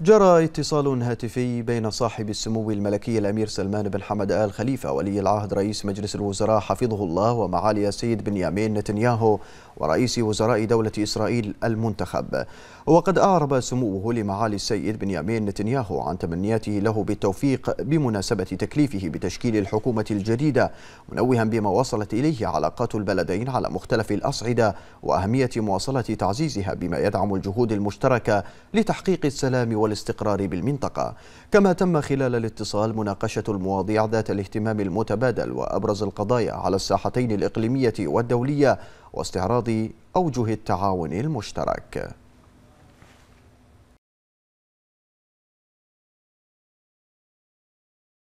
جرى اتصال هاتفي بين صاحب السمو الملكي الأمير سلمان بن حمد آل خليفة ولي العهد رئيس مجلس الوزراء حفظه الله ومعالي السيد بنيامين نتنياهو ورئيس وزراء دولة إسرائيل المنتخب وقد أعرب سموه لمعالي السيد بنيامين نتنياهو عن تمنياته له بالتوفيق بمناسبة تكليفه بتشكيل الحكومة الجديدة منوها بما وصلت إليه علاقات البلدين على مختلف الأصعدة وأهمية مواصلة تعزيزها بما يدعم الجهود المشتركة لتحقيق السلام والاستقرار بالمنطقة كما تم خلال الاتصال مناقشة المواضيع ذات الاهتمام المتبادل وأبرز القضايا على الساحتين الإقليمية والدولية واستعراض أوجه التعاون المشترك